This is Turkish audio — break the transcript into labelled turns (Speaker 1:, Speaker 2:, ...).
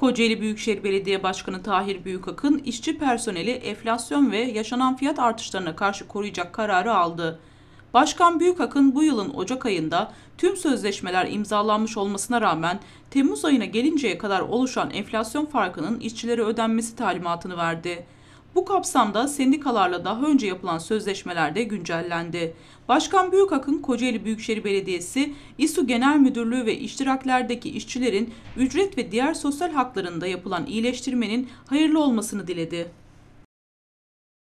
Speaker 1: Kocaeli Büyükşehir Belediye Başkanı Tahir Büyükakın, işçi personeli enflasyon ve yaşanan fiyat artışlarına karşı koruyacak kararı aldı. Başkan Büyükakın bu yılın Ocak ayında tüm sözleşmeler imzalanmış olmasına rağmen Temmuz ayına gelinceye kadar oluşan enflasyon farkının işçilere ödenmesi talimatını verdi. Bu kapsamda sendikalarla daha önce yapılan sözleşmeler de güncellendi. Başkan Büyükak'ın Kocaeli Büyükşehir Belediyesi, İSU Genel Müdürlüğü ve iştiraklerdeki işçilerin ücret ve diğer sosyal haklarında yapılan iyileştirmenin hayırlı olmasını diledi.